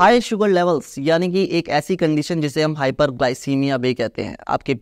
high sugar levels यानी कि एक ऐसी कंडीशन जिसे हम हाइपरग्लाइसीमिया भी कहते हैं आपकी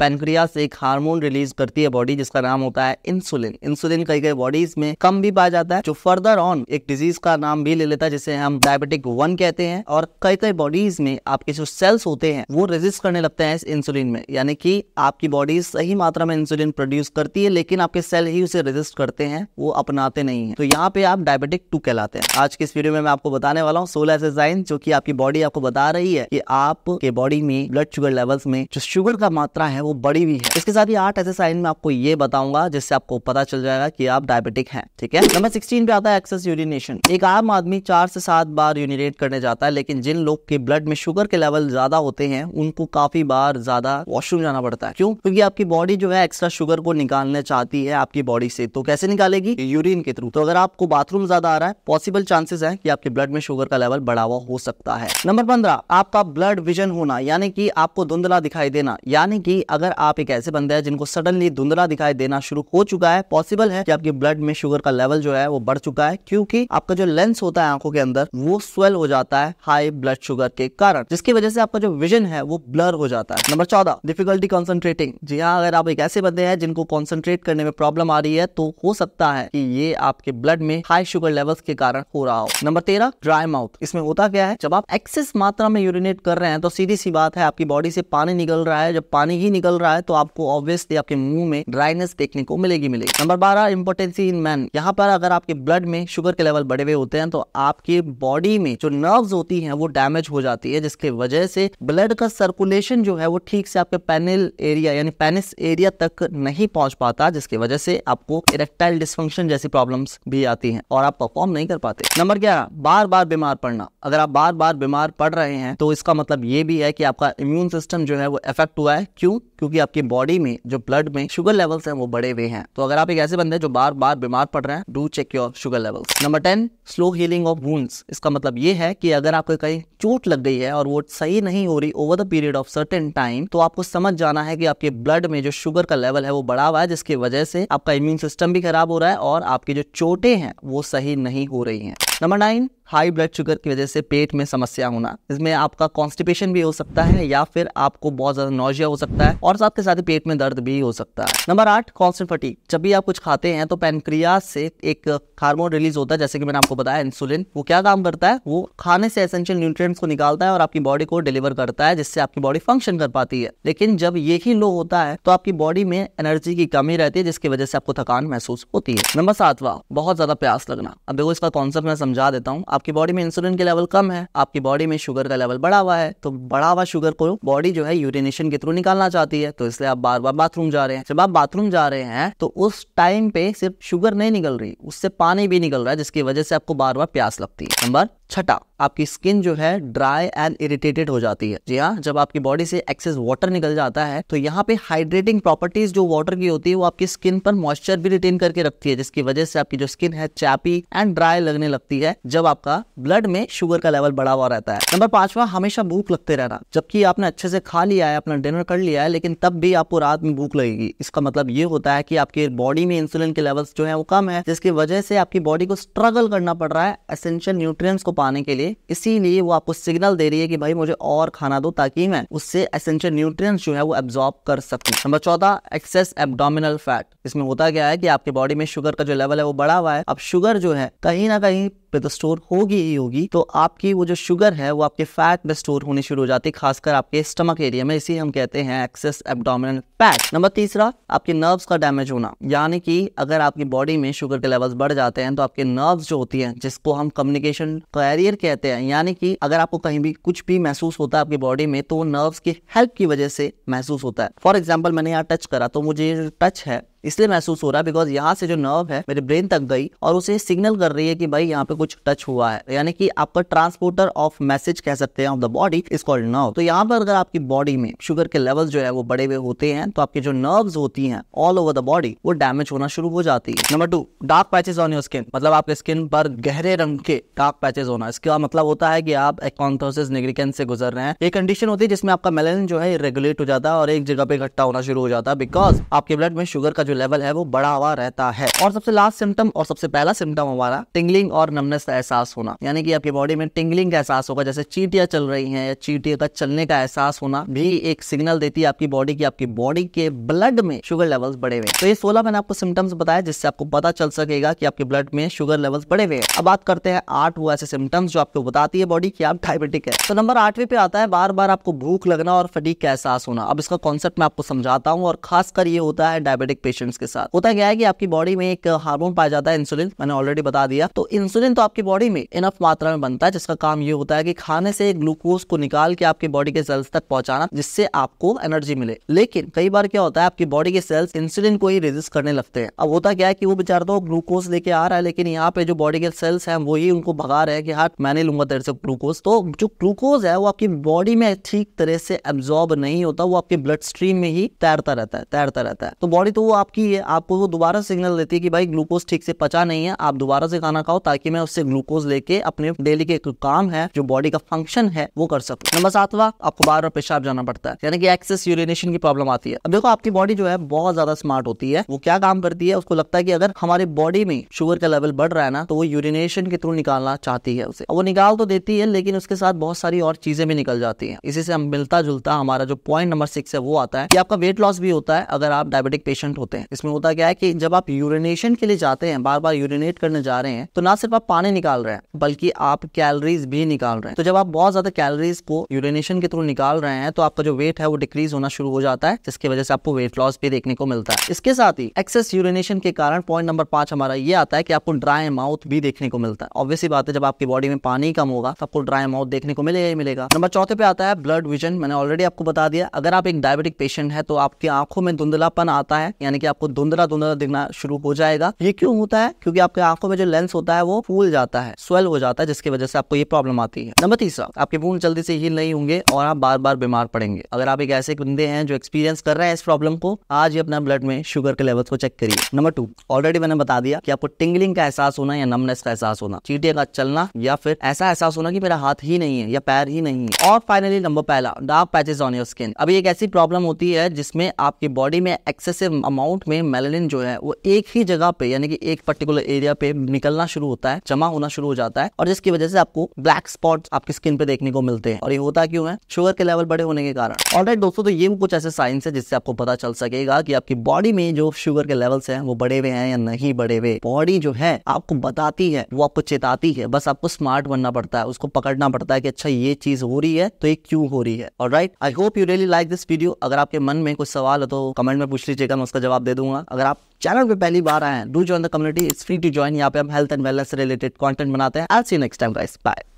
से एक हार्मोन रिलीज करती है बॉडी जिसका नाम होता है इंसुलिन इंसुलिन कई कई बॉडीज में कम भी पाया जाता है जो फर्दर ऑन एक डिजीज का नाम भी ले लेता है जिसे हम डायबिटिक वन कहते हैं और कई कई बॉडीज में आपके जो सेल्स होते हैं वो रेजिस्ट करने लगते हैं इस इंसुलिन में यानी कि आपकी बॉडी सही मात्रा में इंसुलिन प्रोड्यूस करती है लेकिन आपके सेल ही उसे रेजिस्ट करते हैं वो अपनाते नहीं है तो यहाँ पे आप डायबिटिक टू कहलाते हैं आज के इस वीडियो में मैं आपको बताने वाला हूँ सोलह से जो कि आपकी आपकी बॉडी आपको बता रही है कि आपके बॉडी में ब्लड शुगर लेवल्स में जो शुगर का मात्रा है वो बड़ी हुई है इसके साथ ही आठ ऐसे साइन में आपको ये बताऊंगा जिससे आपको पता चल जाएगा की आप डायबिटिक है ठीक है नंबर सिक्सटीन पे आता है एक्सेस यूरिनेशन एक आम आदमी चार से सात बार यूरिनेट करने जाता है लेकिन जिन लोग के ब्लड में शुगर के लेवल ज्यादा होते हैं उनको काफी बार ज्यादा वॉशरूम जाना पड़ता है क्यों क्योंकि आपकी बॉडी जो है एक्स्ट्रा शुगर को निकालना चाहती है आपकी बॉडी से तो कैसे निकालेगी यूरिन के थ्रू तो अगर आपको बाथरूम ज्यादा आ रहा है पॉसिबल चांसेस है कि आपके ब्लड में शुगर का लेवल बढ़ावा हो सकता है है नंबर पंद्रह आपका ब्लड विजन होना यानी कि आपको धुंधला दिखाई देना यानी कि अगर आप एक ऐसे बंदे हैं जिनको सडनली धुंधला दिखाई देना शुरू हो चुका है पॉसिबल है कि आपके ब्लड में शुगर का लेवल जो है वो बढ़ चुका है क्योंकि आपका जो लेंस होता है आंखों के अंदर वो स्वेल हो जाता है हाई ब्लड शुगर के कारण जिसकी वजह से आपका जो विजन है वो ब्लर हो जाता है नंबर चौदह डिफिकल्टी कॉन्सेंट्रेटिंग जी हाँ अगर आप एक ऐसे बंदे हैं जिनको कॉन्सेंट्रेट करने में प्रॉब्लम आ रही है तो हो सकता है कि ये आपके ब्लड में हाई शुगर लेवल्स के कारण हो रहा हो नंबर तेरह ड्राई माउथ इसमें होता क्या है जब आप एक्सेस मात्रा में यूरिनेट कर रहे हैं तो सीधी सी बात है आपकी बॉडी से पानी निकल रहा है जब पानी ही निकल रहा है तो आपको ऑब्वियसली आपके मुंह में ड्राइनेस देखने को मिलेगी मिलेगी नंबर बारह इंपोर्टेंसी इन मैन यहाँ पर अगर आपके ब्लड में शुगर के लेवल बढ़े हुए होते हैं तो आपके बॉडी में जो नर्व होती है वो डैमेज हो जाती है जिसके वजह से ब्लड का सर्कुलेशन जो है वो ठीक से आपके पैनल एरिया यानी पेनिस एरिया तक नहीं पहुंच पाता जिसकी वजह से आपको इरेक्टाइल डिस्फंक्शन जैसी प्रॉब्लम्स भी आती हैं और आप परफॉर्म नहीं कर पाते नंबर ग्यारह बार बार बीमार पड़ना अगर आप बार बार बार बीमार पड़ रहे हैं तो इसका मतलब ये भी है कि आपका इम्यून सिस्टम जो है वो इफेक्ट हुआ है क्यों क्योंकि आपकी बॉडी में जो ब्लड में शुगर लेवल्स हैं वो बढ़े हुए हैं तो अगर आप एक ऐसे बंदे जो बार बार बीमार पड़ रहे हैं do check your sugar levels number ten slow healing of wounds इसका मतलब ये है कि अगर आपको कहीं चोट लग गई है और वो सही नहीं हो रही over the period of certain time तो आपको समझ जाना है कि आपके ब्लड में जो शुगर का लेवल है वो बढ़ा हुआ है जिसकी वजह से आपका इम्यून सिस्टम भी खराब हो रहा है और आपकी जो चोटें हैं वो सही नहीं हो रही हैं number nine high blood sugar की वजह से पेट में समस्या होना इसमें आपका कॉन्स्टिपेशन भी हो सकता है या फिर आपको बहुत ज्यादा नोजिया हो सकता है और साथ के साथ पेट में दर्द भी हो सकता है नंबर आठ कॉन्स्टेंट फटी जब भी आप कुछ खाते हैं तो पेनक्रिया से एक हार्मोन रिलीज होता है जैसे कि मैंने आपको बताया इंसुलिन वो क्या काम करता है वो खाने से एसेंशियल न्यूट्रिएंट्स को निकालता है और आपकी बॉडी को डिलीवर करता है जिससे आपकी बॉडी फंक्शन कर पाती है लेकिन जब ये ही लो होता है तो आपकी बॉडी में एनर्जी की कमी रहती है जिसकी वजह से आपको थकान महसूस होती है नंबर सातवा बहुत ज्यादा प्यास लगना अब देखो इसका कॉन्सेप्ट मैं समझा देता हूँ आपकी बॉडी में इंसुलिन के लेवल कम है आपकी बॉडी में शुगर का लेवल बढ़ा हुआ है तो बढ़ा हुआ शुगर को बॉडी जो है यूरिनेशन के थ्रू निकालना चाहती है तो इसलिए आप बार बार बाथरूम जा रहे हैं जब आप बाथरूम जा रहे हैं तो उस टाइम पे सिर्फ शुगर नहीं निकल रही उससे पानी भी निकल रहा है जिसकी वजह से आपको बार बार प्यास लगती है नंबर छठा आपकी स्किन जो है ड्राई एंड इरिटेटेड हो जाती है जी हाँ जब आपकी बॉडी से एक्सेस वाटर निकल जाता है तो यहाँ पे हाइड्रेटिंग प्रॉपर्टीज जो वाटर की होती है वो आपकी स्किन पर मॉइस्चर भी रिटेन करके रखती है जिसकी वजह से आपकी जो स्किन है चैपी एंड ड्राई लगने लगती है जब आपका ब्लड में शुगर का लेवल बढ़ा हुआ रहता है नंबर पांचवा हमेशा भूख लगते रहना जबकि आपने अच्छे से खा लिया है अपना डिनर कर लिया है लेकिन तब भी आपको रात में भूख लगेगी इसका मतलब ये होता है कि आपके बॉडी में इंसुलिन के लेवल्स जो है वो कम है जिसकी वजह से आपकी बॉडी को स्ट्रगल करना पड़ रहा है एसेंशियल न्यूट्रिय को पाने के लिए इसीलिए वो आपको सिग्नल दे रही है कि भाई मुझे और खाना दो ताकि मैं उससे एसेंशियल न्यूट्रिएंट्स जो है वो एब्जॉर्ब कर सकूं नंबर चौदह एक्सेस एबडोमिनल फैट इसमें होता क्या है कि आपके बॉडी में शुगर का जो लेवल है वो बढ़ा हुआ है अब शुगर जो है कहीं ना कहीं पे तो स्टोर होगी ही होगी तो आपकी वो जो शुगर है वो आपके फैट में स्टोर होने शुरू हो जाती है खासकर आपके स्टमक एरिया में इसी हम कहते हैं एक्सेस एबडोमिनल फैट नंबर तीसरा आपके नर्व्स का डैमेज होना यानी कि अगर आपकी बॉडी में शुगर के लेवल्स बढ़ जाते हैं तो आपके नर्व्स जो होती हैं जिसको हम कम्युनिकेशन कैरियर कहते हैं यानी कि अगर आपको कहीं भी कुछ भी महसूस होता है आपकी बॉडी में तो नर्व्स की हेल्प की वजह से महसूस होता है फॉर एग्जाम्पल मैंने यहाँ टच करा तो मुझे टच है इसलिए महसूस हो रहा है बिकॉज यहाँ से जो नर्व है मेरे ब्रेन तक गई और उसे सिग्नल कर रही है कि भाई यहाँ पे कुछ टच हुआ है यानी कि आपका ट्रांसपोर्टर ऑफ मैसेज कह सकते हैं of the body is called nerve तो यहाँ पर अगर आपकी बॉडी में शुगर के लेवल जो है वो बड़े हुए होते हैं तो आपकी जो नर्व होती है ऑल ओवर द बॉडी वो डैमेज होना शुरू हो जाती है number two dark patches on your skin मतलब आपके स्किन पर गहरे रंग के डार्क पैचेज होना इसका मतलब होता है कि आप एक्ॉन्थोसिस निग्रिकेंस से गुजर रहे हैं ये कंडीशन होती है जिसमें आपका मेलेन जो है रेगुलेट हो जाता है और एक जगह पे इकट्ठा होना शुरू हो जाता है बिकॉज आपके ब्लड में शुगर का जो लेवल है वो बढ़ा हुआ रहता है और सबसे लास्ट सिम्टम और सबसे पहला सिम्टम हमारा टिंगलिंग और नमनेस का एहसास होना यानी कि आपकी बॉडी में टिंगलिंग का एहसास होगा जैसे चीटियां चल रही है या चीटियों का चलने का एहसास होना भी एक सिग्नल देती है आपकी बॉडी की आपकी बॉडी के ब्लड में शुगर लेवल्स बढ़े हुए तो ये सोलह मैंने आपको सिम्टम्स बताया जिससे आपको पता चल सकेगा कि आपके ब्लड में शुगर लेवल्स बढ़े हुए अब बात करते हैं आठ वो ऐसे सिम्टम्स जो आपको बताती है बॉडी की आप डायबिटिक है तो नंबर आठवें पे आता है बार बार आपको भूख लगना और फटीक का एहसास होना अब इसका कॉन्सेप्ट मैं आपको समझाता हूँ और खासकर ये होता है डायबिटिक पेशेंट पेशेंट्स के साथ होता क्या है कि आपकी बॉडी में एक हार्मोन uh, पाया जाता है इंसुलिन मैंने ऑलरेडी बता दिया तो इंसुलिन तो आपकी बॉडी में इनफ मात्रा में बनता है जिसका काम ये होता है कि खाने से ग्लूकोज को निकाल के आपकी बॉडी के सेल्स तक पहुंचाना जिससे आपको एनर्जी मिले लेकिन कई बार क्या होता है आपकी बॉडी के सेल्स इंसुलिन को ही रेजिस्ट करने लगते हैं अब होता क्या है कि वो बेचारा तो ग्लूकोज लेके आ रहा है लेकिन यहाँ पे जो बॉडी के सेल्स है वो ही उनको भगा रहे हैं कि हाँ मैं नहीं लूंगा तेरे से ग्लूकोज तो जो ग्लूकोज है वो आपकी बॉडी में ठीक तरह से एब्जॉर्ब नहीं होता वो आपके ब्लड स्ट्रीम में ही तैरता रहता है तैरता रहता है तो बॉडी तो वो आप स्टॉप की है आपको वो दोबारा सिग्नल देती है कि भाई ग्लूकोज ठीक से पचा नहीं है आप दोबारा से खाना खाओ ताकि मैं उससे ग्लूकोज लेके अपने डेली के काम है जो बॉडी का फंक्शन है वो कर सकूं नंबर सातवा आपको बार बार पेशाब जाना पड़ता है यानी कि एक्सेस यूरिनेशन की प्रॉब्लम आती है अब देखो आपकी बॉडी जो है बहुत ज्यादा स्मार्ट होती है वो क्या काम करती है उसको लगता है कि अगर हमारे बॉडी में शुगर का लेवल बढ़ रहा है ना तो वो यूरिनेशन के थ्रू निकालना चाहती है उसे वो निकाल तो देती है लेकिन उसके साथ बहुत सारी और चीजें भी निकल जाती है इसी से हम मिलता जुलता हमारा जो पॉइंट नंबर सिक्स है वो आता है कि आपका वेट लॉस भी होता है अगर आप डायबिटिक पेशेंट होते हैं सकते हैं इसमें होता क्या है कि जब आप यूरिनेशन के लिए जाते हैं बार बार यूरिनेट करने जा रहे हैं तो ना सिर्फ आप पानी निकाल रहे हैं बल्कि आप कैलोरीज भी निकाल रहे हैं तो जब आप बहुत ज्यादा कैलोरीज को यूरिनेशन के थ्रू निकाल रहे हैं तो आपका जो वेट है वो डिक्रीज होना शुरू हो जाता है जिसकी वजह से आपको वेट लॉस भी देखने को मिलता है इसके साथ ही एक्सेस यूरिनेशन के कारण पॉइंट नंबर पांच हमारा ये आता है कि आपको ड्राई माउथ भी देखने को मिलता है ऑब्वियसली बात है जब आपकी बॉडी में पानी कम होगा तो आपको ड्राई माउथ देखने को मिलेगा ही मिलेगा नंबर चौथे पे आता है ब्लड विजन मैंने ऑलरेडी आपको बता दिया अगर आप एक डायबिटिक पेशेंट है तो आपकी आंखों में धुंधलापन आता है यानी कि आपको धुंधला धुंधला दिखना शुरू हो जाएगा ये क्यों होता है क्योंकि आपके आंखों में जो लेंस होता है वो फूल जाता है स्वेल हो जाता है जिसकी वजह से आपको ये प्रॉब्लम आती है नंबर तीसरा आपके मूल जल्दी से हील नहीं होंगे और आप बार बार बीमार पड़ेंगे अगर आप एक ऐसे बंदे हैं जो एक्सपीरियंस कर रहे हैं इस प्रॉब्लम को आज ही अपना ब्लड में शुगर के लेवल को चेक करिए नंबर टू ऑलरेडी मैंने बता दिया कि आपको टिंगलिंग का एहसास होना या नमनेस का एहसास होना चीटिया का चलना या फिर ऐसा एहसास होना कि मेरा हाथ ही नहीं है या पैर ही नहीं है और फाइनली नंबर पहला dark patches on your skin अभी एक ऐसी प्रॉब्लम होती है जिसमें आपकी बॉडी में एक्सेसिव अमाउंट अमाउंट में मेलेनिन जो है वो एक ही जगह पे यानी कि एक पर्टिकुलर एरिया पे निकलना शुरू होता है जमा होना शुरू हो जाता है और जिसकी वजह से आपको ब्लैक स्पॉट आपकी स्किन पे देखने को मिलते हैं और ये होता क्यों है शुगर के लेवल बड़े होने के कारण और दोस्तों तो ये कुछ ऐसे साइंस है जिससे आपको पता चल सकेगा कि आपकी बॉडी में जो शुगर के लेवल्स है वो बड़े हुए हैं या नहीं बड़े हुए बॉडी जो है आपको बताती है वो आपको चेताती है बस आपको स्मार्ट बनना पड़ता है उसको पकड़ना पड़ता है कि अच्छा ये चीज हो रही है तो ये क्यों हो रही है और right I hope you really like this video अगर आपके मन में कुछ सवाल हो तो कमेंट में पूछ लीजिएगा मैं उसका जवाब दे दूंगा अगर आप चैनल पे पहली बार आए हैं do join the community it's free to join यहाँ पे हम health and wellness related content बनाते हैं I see next time guys bye